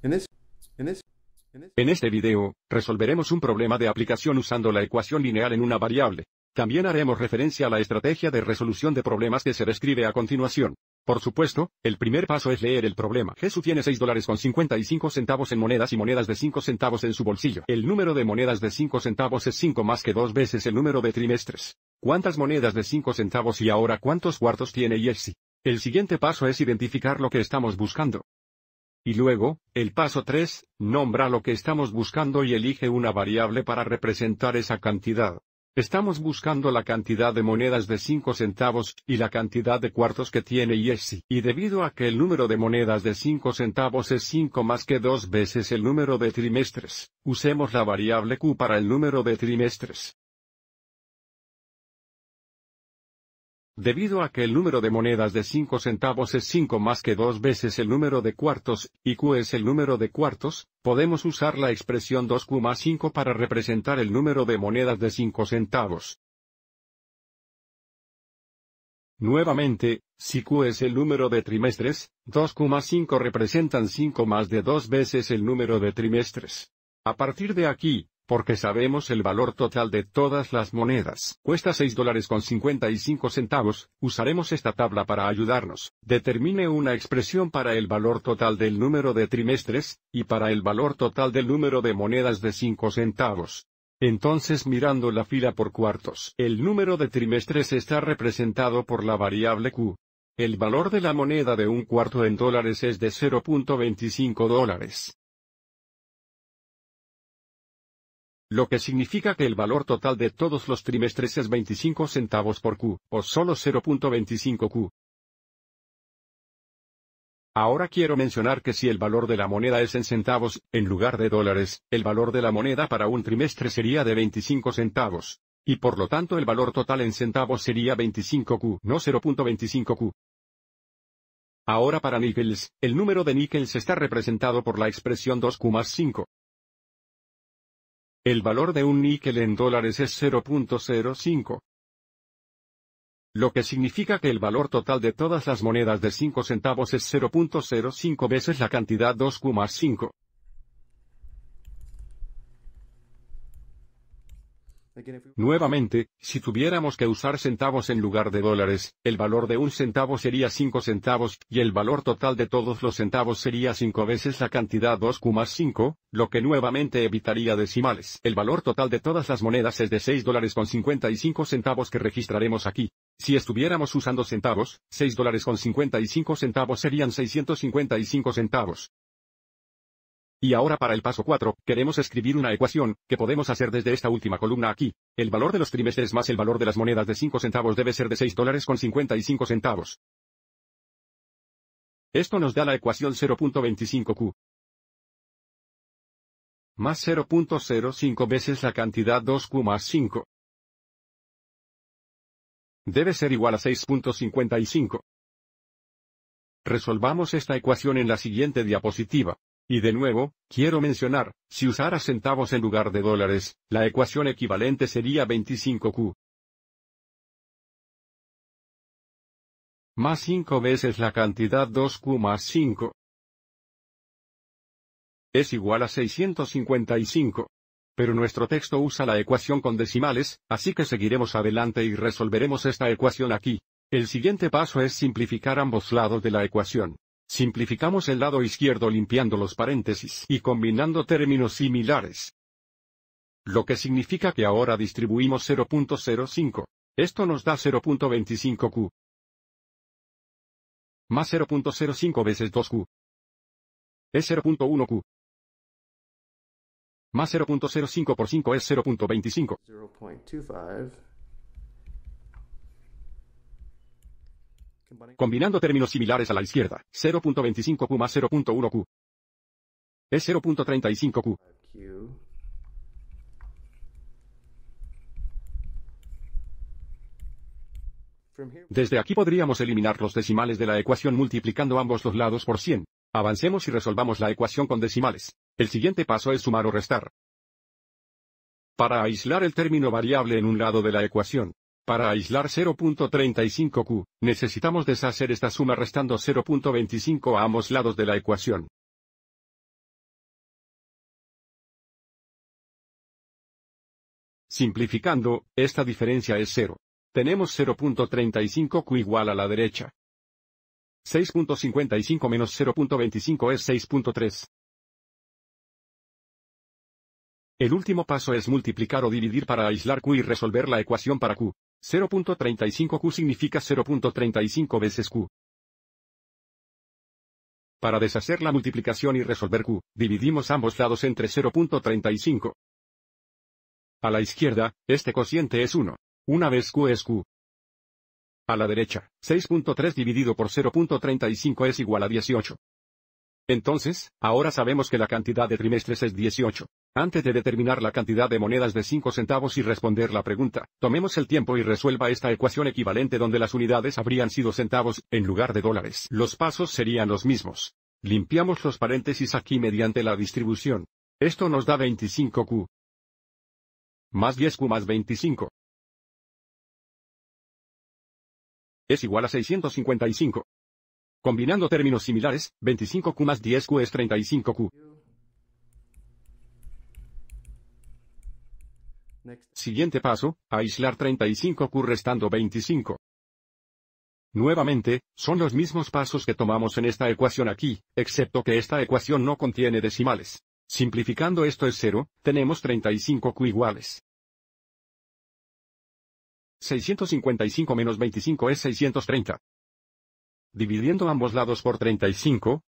En, este video, resolveremos un problema de aplicación usando la ecuación lineal en una variable. También haremos referencia a la estrategia de resolución de problemas que se describe a continuación. Por supuesto, el primer paso es leer el problema. Jesús tiene 6 dólares con 55 centavos en monedas y monedas de 5 centavos en su bolsillo. El número de monedas de 5 centavos es 5 más que dos veces el número de trimestres. ¿Cuántas monedas de 5 centavos y ahora cuántos cuartos tiene Jesse? El siguiente paso es identificar lo que estamos buscando. Y luego, el paso 3, nombra lo que estamos buscando y elige una variable para representar esa cantidad. Estamos buscando la cantidad de monedas de 5 centavos, y la cantidad de cuartos que tiene Jesse. Y debido a que el número de monedas de 5 centavos es 5 más que dos veces el número de trimestres, usemos la variable Q para el número de trimestres. Debido a que el número de monedas de 5 centavos es 5 más que 2 veces el número de cuartos, y Q es el número de cuartos, podemos usar la expresión 2Q 5 para representar el número de monedas de 5 centavos. Nuevamente, si Q es el número de trimestres, 2Q 5 representan 5 más de 2 veces el número de trimestres. A partir de aquí, porque sabemos el valor total de todas las monedas. Cuesta 6 dólares con 55 centavos, usaremos esta tabla para ayudarnos. Determine una expresión para el valor total del número de trimestres, y para el valor total del número de monedas de 5 centavos. Entonces mirando la fila por cuartos, el número de trimestres está representado por la variable Q. El valor de la moneda de un cuarto en dólares es de 0.25 dólares. lo que significa que el valor total de todos los trimestres es 25 centavos por Q, o solo 0.25 Q. Ahora quiero mencionar que si el valor de la moneda es en centavos, en lugar de dólares, el valor de la moneda para un trimestre sería de 25 centavos. Y por lo tanto el valor total en centavos sería 25Q, no 0.25Q. Ahora para níqueles, el número de níqueles está representado por la expresión 2Q más 5. El valor de un níquel en dólares es 0.05. Lo que significa que el valor total de todas las monedas de 5 centavos es 0.05 veces la cantidad 2,5. Nuevamente, si tuviéramos que usar centavos en lugar de dólares, el valor de un centavo sería 5 centavos, y el valor total de todos los centavos sería cinco veces la cantidad 5, lo que nuevamente evitaría decimales. El valor total de todas las monedas es de 6 dólares con y cinco centavos que registraremos aquí. Si estuviéramos usando centavos, 6 dólares con y cinco centavos serían 655 centavos. Y ahora para el paso 4, queremos escribir una ecuación, que podemos hacer desde esta última columna aquí. El valor de los trimestres más el valor de las monedas de 5 centavos debe ser de 6 dólares con 55 centavos. Esto nos da la ecuación 0.25Q. Más 0.05 veces la cantidad 2Q más 5. Debe ser igual a 6.55. Resolvamos esta ecuación en la siguiente diapositiva. Y de nuevo, quiero mencionar, si usara centavos en lugar de dólares, la ecuación equivalente sería 25Q. Más 5 veces la cantidad 2Q más 5. Es igual a 655. Pero nuestro texto usa la ecuación con decimales, así que seguiremos adelante y resolveremos esta ecuación aquí. El siguiente paso es simplificar ambos lados de la ecuación. Simplificamos el lado izquierdo limpiando los paréntesis y combinando términos similares. Lo que significa que ahora distribuimos 0.05. Esto nos da 0.25Q. Más 0.05 veces 2Q. Es 0.1Q. Más 0.05 por 5 es 0.25. Combinando términos similares a la izquierda, 0.25Q más 0.1Q es 0.35Q. Desde aquí podríamos eliminar los decimales de la ecuación multiplicando ambos los lados por 100. Avancemos y resolvamos la ecuación con decimales. El siguiente paso es sumar o restar. Para aislar el término variable en un lado de la ecuación, para aislar 0.35Q, necesitamos deshacer esta suma restando 0.25 a ambos lados de la ecuación. Simplificando, esta diferencia es 0. Tenemos 0.35Q igual a la derecha. 6.55 menos 0.25 es 6.3. El último paso es multiplicar o dividir para aislar Q y resolver la ecuación para Q. 0.35Q significa 0.35 veces Q. Para deshacer la multiplicación y resolver Q, dividimos ambos lados entre 0.35. A la izquierda, este cociente es 1. Una vez Q es Q. A la derecha, 6.3 dividido por 0.35 es igual a 18. Entonces, ahora sabemos que la cantidad de trimestres es 18. Antes de determinar la cantidad de monedas de 5 centavos y responder la pregunta, tomemos el tiempo y resuelva esta ecuación equivalente donde las unidades habrían sido centavos, en lugar de dólares. Los pasos serían los mismos. Limpiamos los paréntesis aquí mediante la distribución. Esto nos da 25Q. Más 10Q más 25. Es igual a 655. Combinando términos similares, 25Q más 10Q es 35Q. Siguiente paso, aislar 35Q restando 25. Nuevamente, son los mismos pasos que tomamos en esta ecuación aquí, excepto que esta ecuación no contiene decimales. Simplificando esto es 0, tenemos 35Q iguales. 655 menos 25 es 630 dividiendo ambos lados por 35.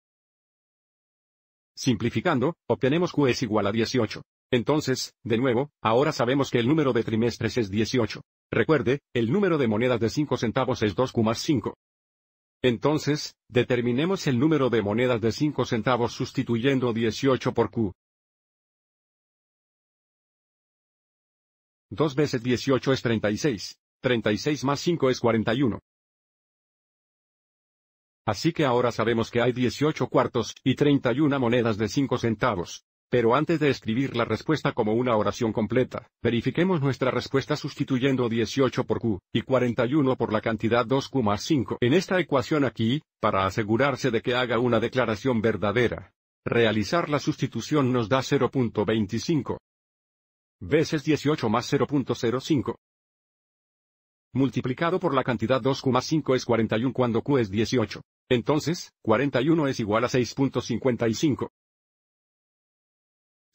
Simplificando, obtenemos Q es igual a 18. Entonces, de nuevo, ahora sabemos que el número de trimestres es 18. Recuerde, el número de monedas de 5 centavos es 2Q más 5. Entonces, determinemos el número de monedas de 5 centavos sustituyendo 18 por Q. 2 veces 18 es 36. 36 más 5 es 41. Así que ahora sabemos que hay 18 cuartos, y 31 monedas de 5 centavos. Pero antes de escribir la respuesta como una oración completa, verifiquemos nuestra respuesta sustituyendo 18 por Q, y 41 por la cantidad 2Q 5 en esta ecuación aquí, para asegurarse de que haga una declaración verdadera. Realizar la sustitución nos da 0.25 veces 18 más 0.05 multiplicado por la cantidad 2Q 5 es 41 cuando Q es 18. Entonces, 41 es igual a 6.55.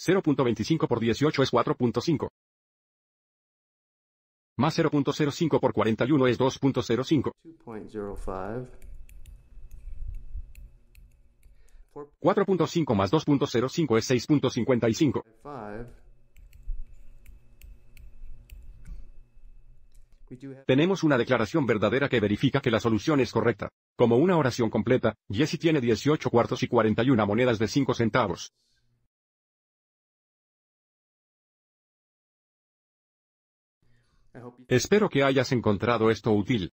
0.25 por 18 es 4.5. Más 0.05 por 41 es 2.05. 4.5 más 2.05 es 6.55. Tenemos una declaración verdadera que verifica que la solución es correcta. Como una oración completa, Jesse tiene 18 cuartos y 41 monedas de 5 centavos. Espero que hayas encontrado esto útil.